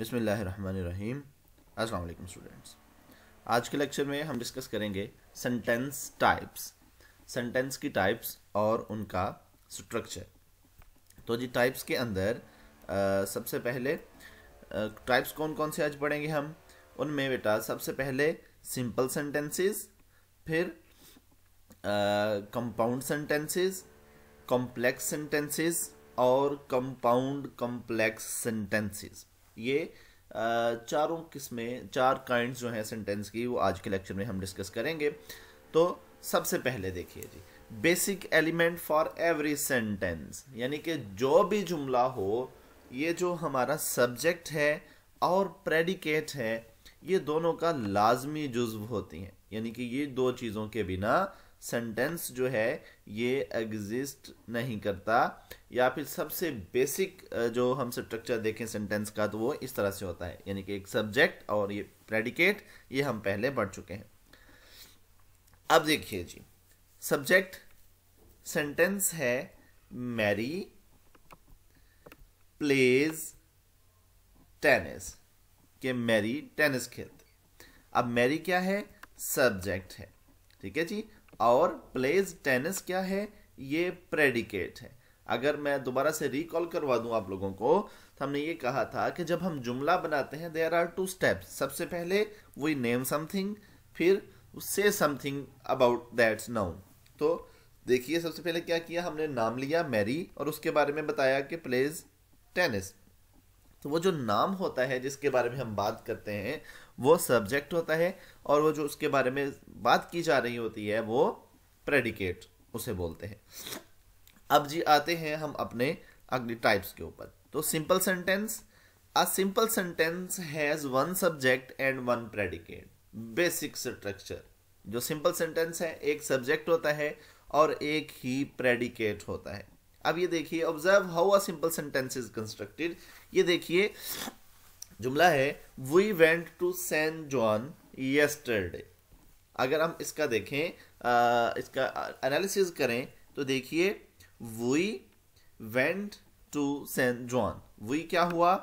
बिसमीम अस्सलाम स्टूडेंट्स आज के लेक्चर में हम डिस्कस करेंगे सेंटेंस टाइप्स सेंटेंस की टाइप्स और उनका स्ट्रक्चर तो जी टाइप्स के अंदर आ, सबसे पहले आ, टाइप्स कौन कौन से आज पढ़ेंगे हम उनमें बेटा सबसे पहले सिंपल सेंटेंसेस फिर कंपाउंड सेंटेंसेस कॉम्प्लेक्स सेंटेंसेस और कंपाउंड कॉम्प्लेक्स सेंटेंसेस ये चारों किस्में चार काइंड्स जो हैं सेंटेंस की वो आज के लेक्चर में हम डिस्कस करेंगे तो सबसे पहले देखिए जी basic element for every sentence यानी कि जो भी जुमला हो ये जो हमारा सब्जेक्ट है और प्रेडिकेट है ये दोनों का लाजमी जुज्व होती हैं यानी कि ये दो चीज़ों के बिना सेंटेंस जो है ये एग्जिस्ट नहीं करता या फिर सबसे बेसिक जो हम स्ट्रक्चर देखें सेंटेंस का तो वो इस तरह से होता है यानी कि एक सब्जेक्ट और ये प्रेडिकेट ये हम पहले पढ़ चुके हैं अब देखिए जी सब्जेक्ट सेंटेंस है मैरी प्लेज टेनिस के मैरी टेनिस खेलती अब मैरी क्या है सब्जेक्ट है ठीक है जी और प्लेज टेनिस क्या है ये प्रेडिकेट है अगर मैं दोबारा से रिकॉल करवा दूं आप लोगों को तो हमने ये कहा था कि जब हम जुमला बनाते हैं देयर आर टू स्टेप्स सबसे पहले वी नेम समथिंग फिर से समथिंग अबाउट दैट्स नाउ तो देखिए सबसे पहले क्या किया हमने नाम लिया मैरी और उसके बारे में बताया कि प्लेज टेनिस तो वो जो नाम होता है जिसके बारे में हम बात करते हैं वो सब्जेक्ट होता है और वो जो उसके बारे में बात की जा रही होती है वो प्रेडिकेट उसे बोलते हैं अब जी आते हैं हम अपने अगले टाइप्स के ऊपर तो simple sentence a simple sentence has one subject and one predicate basic structure जो सिंपल सेंटेंस है एक सब्जेक्ट होता है और एक ही प्रेडिकेट होता है अब ये देखिए observe how a simple sentence is constructed ये देखिए जुमला है we went to San Juan yesterday अगर हम इसका देखें आ, इसका एनालिसिस करें तो देखिए we went to San Juan we क्या हुआ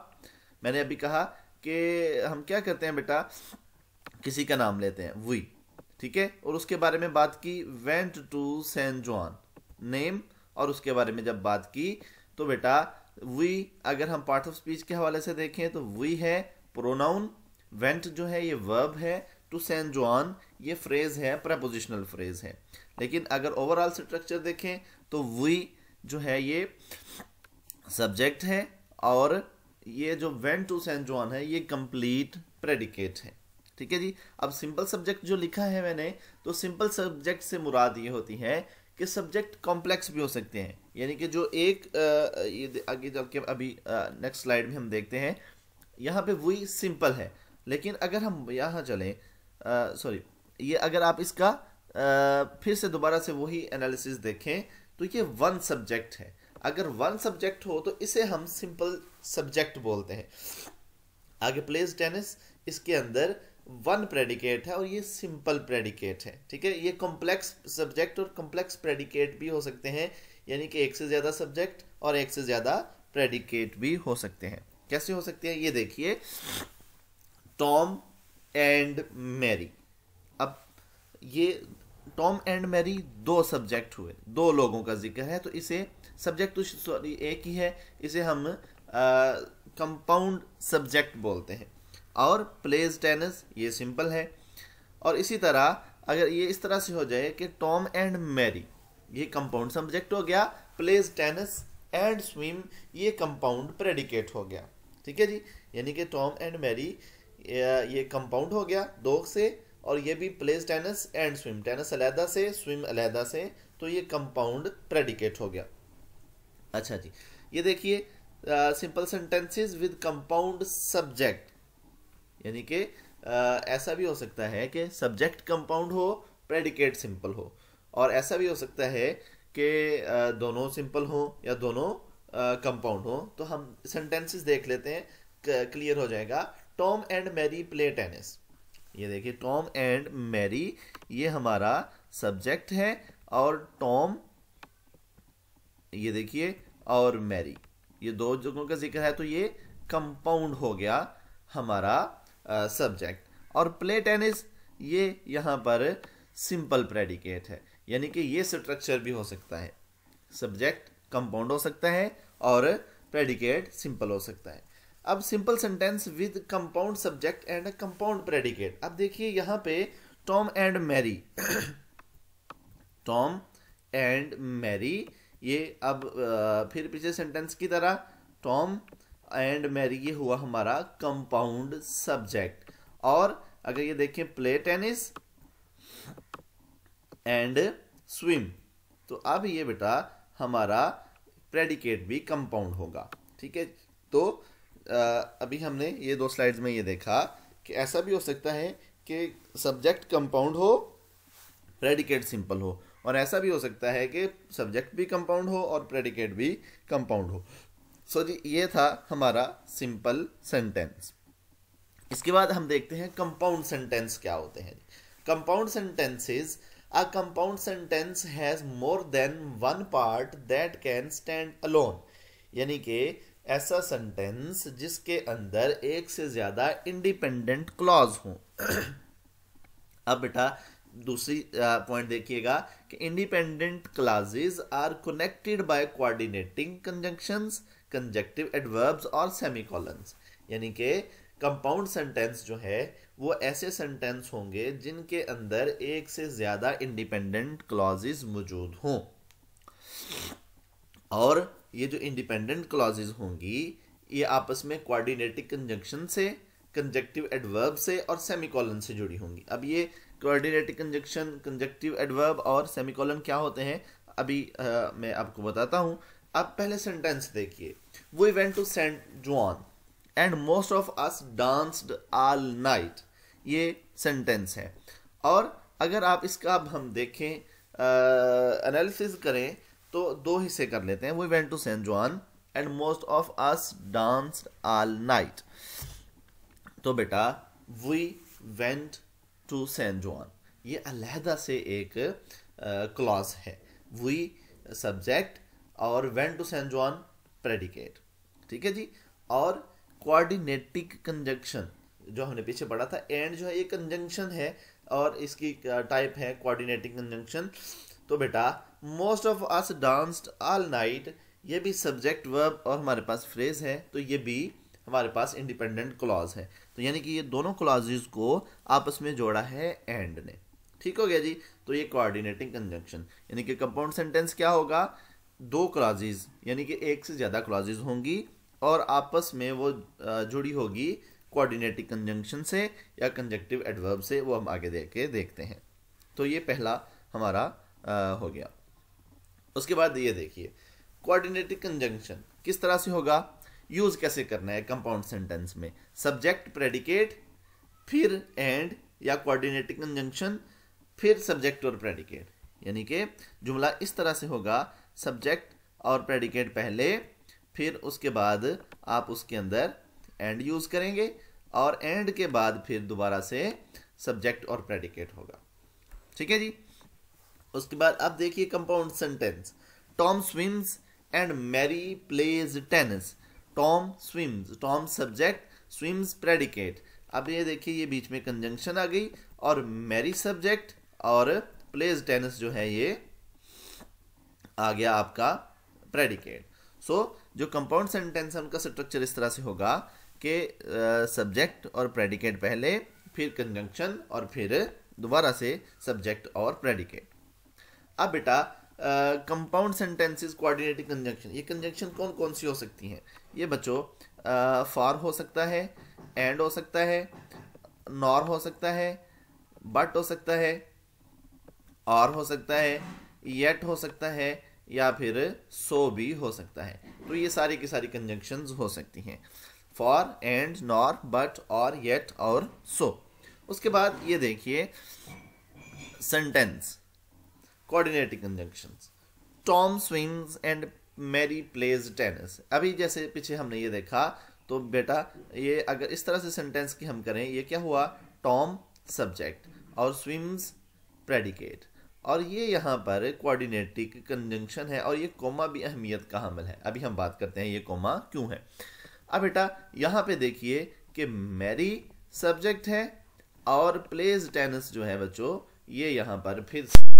मैंने अभी कहा कि हम क्या करते हैं बेटा किसी का नाम लेते हैं वी ठीक है और उसके बारे में बात की went to San Juan name और उसके बारे में जब बात की तो बेटा वी अगर हम पार्ट ऑफ स्पीच के हवाले से देखें तो वी है प्रोनाउन वेंट जो है ये वर्ब है टू सैन जोआन ये फ्रेज़ है प्रपोजिशनल फ्रेज़ है लेकिन अगर ओवरऑल स्ट्रक्चर देखें तो वी जो है ये सब्जेक्ट है और ये जो वेंट टू सैन जोआन है ये कंप्लीट प्रेडिकेट है ठीक है जी अब सिंपल सब्जेक्ट जो लिखा है मैंने तो सिंपल सब्जेक्ट से मुराद ये होती है कि सब्जेक्ट कॉम्प्लेक्स भी हो सकते हैं यानी कि जो एक ये आगे जब के अभी नेक्स्ट स्लाइड में हम देखते हैं यहाँ पे वही सिंपल है लेकिन अगर हम यहाँ चलें सॉरी ये अगर आप इसका आ, फिर से दोबारा से वही एनालिसिस देखें तो ये वन सब्जेक्ट है अगर वन सब्जेक्ट हो तो इसे हम सिंपल सब्जेक्ट बोलते हैं आगे प्लेस टेनिस इसके अंदर वन प्रेडिकेट है और ये सिंपल प्रेडिकेट है ठीक है ये कॉम्प्लेक्स सब्जेक्ट और कॉम्प्लेक्स प्रेडिकेट भी हो सकते हैं यानी कि एक से ज़्यादा सब्जेक्ट और एक से ज़्यादा प्रेडिकेट भी हो सकते हैं कैसे हो सकते हैं ये देखिए टॉम एंड मैरी अब ये टॉम एंड मैरी दो सब्जेक्ट हुए दो लोगों का जिक्र है तो इसे सब्जेक्ट तो सॉरी एक ही है इसे हम कंपाउंड सब्जेक्ट बोलते हैं और प्लेज टेनिस ये सिंपल है और इसी तरह अगर ये इस तरह से हो जाए कि टॉम एंड मैरी ये कंपाउंड सब्जेक्ट हो गया प्लेज टेनिस एंड स्विम ये कंपाउंड प्रेडिकेट हो गया ठीक है जी यानी कि टॉम एंड मैरी ये कंपाउंड हो गया दो से और ये भी plays tennis and swim tennis अलहदा से स्विम अलहदा से तो ये कंपाउंड प्रेडिकेट हो गया अच्छा जी ये देखिए simple sentences with compound subject यानी कि ऐसा भी हो सकता है कि सब्जेक्ट कंपाउंड हो प्रेडिकेट सिंपल हो और ऐसा भी हो सकता है कि दोनों सिंपल हो या दोनों कंपाउंड हो तो हम सेंटेंसेस देख लेते हैं क्लियर हो जाएगा Tom and Mary play tennis ये देखिए टॉम एंड मैरी ये हमारा सब्जेक्ट है और टॉम ये देखिए और मैरी ये दो जगहों का जिक्र है तो ये कंपाउंड हो गया हमारा सब्जेक्ट और प्ले टेनिस ये यहाँ पर सिंपल प्रेडिकेट है यानी कि ये स्ट्रक्चर भी हो सकता है सब्जेक्ट कंपाउंड हो सकता है और प्रेडिकेट सिंपल हो सकता है अब simple sentence with compound subject and compound predicate अब देखिए यहाँ पे Tom and Mary Tom and Mary ये अब फिर पीछे सेंटेंस की तरह टॉम एंड मैरी ये हुआ हमारा कंपाउंड सब्जेक्ट और अगर ये देखें प्ले टेनिस एंड स्विम तो अब ये बेटा हमारा प्रेडिकेट भी कंपाउंड होगा ठीक है तो आ, अभी हमने ये दो स्लाइड्स में ये देखा कि ऐसा भी हो सकता है कि सब्जेक्ट कंपाउंड हो प्रेडिकेट सिंपल हो और ऐसा भी हो सकता है कि सब्जेक्ट भी कंपाउंड हो और प्रेडिकेट भी कंपाउंड हो सो जी ये था हमारा सिंपल सेंटेंस इसके बाद हम देखते हैं कंपाउंड सेंटेंस क्या होते हैं compound sentences a compound sentence has more than one part that can stand alone यानी कि ऐसा सेंटेंस जिसके अंदर एक से ज़्यादा इंडिपेंडेंट क्लॉज हो अब बेटा दूसरी पॉइंट देखिएगा कि independent clauses are connected by coordinating conjunctions conjective adverbs और सेमीकॉलन्स यानी कि कंपाउंड सेंटेंस जो है वो ऐसे सेंटेंस होंगे जिनके अंदर एक से ज़्यादा इंडिपेंडेंट क्लॉजेज मौजूद हों और ये जो इंडिपेंडेंट क्लॉजेज होंगी ये आपस में कोऑर्डिनेटिव कंजक्शन से कंजक्टिव एडवर्ब से और सेमीकॉलन से जुड़ी होंगी अब ये कोऑर्डिनेटिव कंजक्शन कंजक्टिव एडवर्ब और सेमीकॉलन क्या होते हैं अभी आ, मैं आपको बताता हूँ अब पहले सेंटेंस देखिए we went to Saint John and most of us danced all night ये सेंटेंस है और अगर आप इसका अब हम देखें एनालिसिस करें तो दो हिस्से कर लेते हैं we went to Saint John and most of us danced all night तो बेटा we went to Saint John ये अलहदा से एक क्लॉज है वी सब्जेक्ट और went to Saint John predicate ठीक है जी और कोऑर्डिनेटिक कंजंक्शन जो हमने पीछे पढ़ा था एंड जो है ये कंजंक्शन है और इसकी टाइप है कोऑर्डिनेटिंग कंजंक्शन तो बेटा most of us danced all night ये भी सब्जेक्ट वर्ब और हमारे पास फ्रेज है तो ये भी हमारे पास इंडिपेंडेंट क्लॉज है तो यानी कि ये दोनों क्लॉजेज को आपस में जोड़ा है एंड ने ठीक हो गया जी तो ये कोऑर्डिनेटिंग कंजंक्शन यानी कि कंपाउंड सेंटेंस क्या होगा दो क्लाजेज यानी कि एक से ज़्यादा क्लाजेज होंगी और आपस में वो जुड़ी होगी कोऑर्डिनेटिक कंजंक्शन से या कंजक्टिव एडवर्ब से वो हम आगे देख के देखते हैं तो ये पहला हमारा आ, हो गया उसके बाद ये देखिए कोऑर्डिनेटिक कंजंक्शन किस तरह से होगा यूज़ कैसे करना है कंपाउंड सेंटेंस में सब्जेक्ट प्रेडिकेट फिर एंड या कोऑर्डिनेटिक कंजंक्शन फिर सब्जेक्ट और प्रेडिकेट यानी कि जुमला इस तरह से होगा सब्जेक्ट और प्रेडिकेट पहले फिर उसके बाद आप उसके अंदर एंड यूज़ करेंगे और एंड के बाद फिर दोबारा से सब्जेक्ट और प्रेडिकेट होगा ठीक है जी उसके बाद अब देखिए compound sentence Tom swims and Mary plays tennis Tom swims Tom subject swims predicate अब ये देखिए ये बीच में कंजंक्शन आ गई और मैरी सब्जेक्ट और प्लेज टेनिस जो है ये आ गया आपका प्रेडिकेट सो so, जो कंपाउंड सेंटेंस है उनका स्ट्रक्चर इस तरह से होगा कि सब्जेक्ट और प्रेडिकेट पहले फिर कंजंक्शन और फिर दोबारा से सब्जेक्ट और प्रेडिकेट अब बेटा कंपाउंड सेंटेंसेस कोऑर्डिनेटिंग कंजंक्शन ये कंजंक्शन कौन कौन सी हो सकती हैं ये बच्चों फॉर uh, हो सकता है एंड हो सकता है नॉर हो सकता है बट हो सकता है और हो सकता है येट हो सकता है या फिर सो भी हो सकता है तो ये सारी की सारी कंजंक्शन हो सकती हैं फॉर एंड नॉर बट और येट और सो उसके बाद ये देखिए sentence coordinating conjunction Tom swings and Mary plays tennis अभी जैसे पीछे हमने ये देखा तो बेटा ये अगर इस तरह से सेंटेंस की हम करें ये क्या हुआ टॉम सब्जेक्ट और स्विम्स प्रेडिकेट और ये यहाँ पर कोऑर्डिनेटिक कंजंक्शन है और ये कोमा भी अहमियत का हामिल है अभी हम बात करते हैं ये कोमा क्यों है अब बेटा यहाँ पे देखिए कि मैरी सब्जेक्ट है और प्लेज टेनिस जो है बच्चों ये यहाँ पर फिर